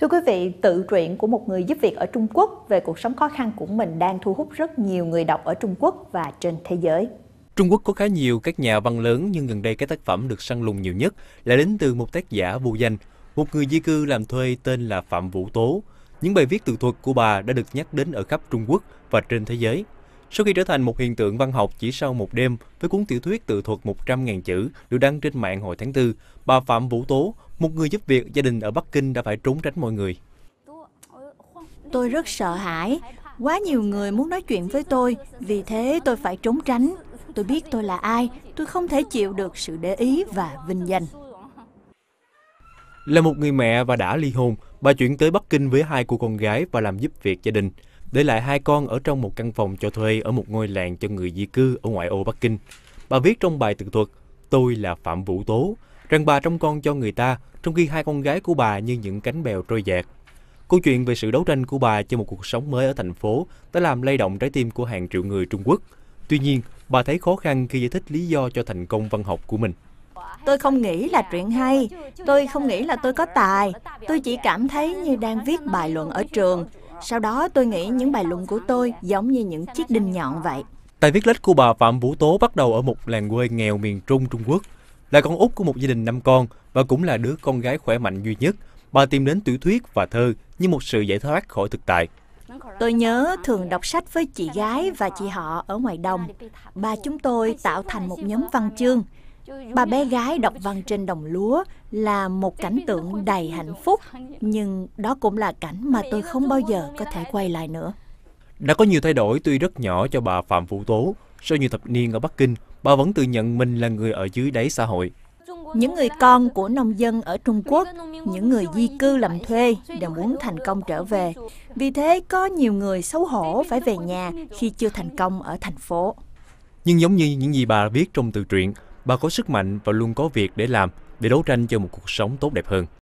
Thưa quý vị, tự truyện của một người giúp việc ở Trung Quốc về cuộc sống khó khăn của mình đang thu hút rất nhiều người đọc ở Trung Quốc và trên thế giới. Trung Quốc có khá nhiều các nhà văn lớn nhưng gần đây các tác phẩm được săn lùng nhiều nhất là đến từ một tác giả vô danh, một người di cư làm thuê tên là Phạm Vũ Tố. Những bài viết tự thuật của bà đã được nhắc đến ở khắp Trung Quốc và trên thế giới. Sau khi trở thành một hiện tượng văn học chỉ sau một đêm, với cuốn tiểu thuyết tự thuật 100.000 chữ được đăng trên mạng hồi tháng 4, bà Phạm Vũ Tố, một người giúp việc gia đình ở Bắc Kinh đã phải trốn tránh mọi người. Tôi rất sợ hãi, quá nhiều người muốn nói chuyện với tôi, vì thế tôi phải trốn tránh. Tôi biết tôi là ai, tôi không thể chịu được sự để ý và vinh danh. Là một người mẹ và đã ly hôn, bà chuyển tới Bắc Kinh với hai cô con gái và làm giúp việc gia đình để lại hai con ở trong một căn phòng cho thuê ở một ngôi làng cho người di cư ở ngoại ô Bắc Kinh. Bà viết trong bài tự thuật, tôi là Phạm Vũ Tố, rằng bà trông con cho người ta, trong khi hai con gái của bà như những cánh bèo trôi dạt. Câu chuyện về sự đấu tranh của bà cho một cuộc sống mới ở thành phố đã làm lay động trái tim của hàng triệu người Trung Quốc. Tuy nhiên, bà thấy khó khăn khi giải thích lý do cho thành công văn học của mình. Tôi không nghĩ là chuyện hay, tôi không nghĩ là tôi có tài, tôi chỉ cảm thấy như đang viết bài luận ở trường, sau đó tôi nghĩ những bài luận của tôi giống như những chiếc đinh nhọn vậy. Tài viết lách của bà Phạm Vũ Tố bắt đầu ở một làng quê nghèo miền Trung Trung Quốc. Là con út của một gia đình năm con và cũng là đứa con gái khỏe mạnh duy nhất, bà tìm đến tiểu thuyết và thơ như một sự giải thoát khỏi thực tại. Tôi nhớ thường đọc sách với chị gái và chị họ ở ngoài đồng. Bà chúng tôi tạo thành một nhóm văn chương. Bà bé gái đọc văn trên đồng lúa là một cảnh tượng đầy hạnh phúc, nhưng đó cũng là cảnh mà tôi không bao giờ có thể quay lại nữa. Đã có nhiều thay đổi tuy rất nhỏ cho bà Phạm Vũ Tố. Sau nhiều thập niên ở Bắc Kinh, bà vẫn tự nhận mình là người ở dưới đáy xã hội. Những người con của nông dân ở Trung Quốc, những người di cư làm thuê đều muốn thành công trở về. Vì thế có nhiều người xấu hổ phải về nhà khi chưa thành công ở thành phố. Nhưng giống như những gì bà viết trong tự truyện, bà có sức mạnh và luôn có việc để làm để đấu tranh cho một cuộc sống tốt đẹp hơn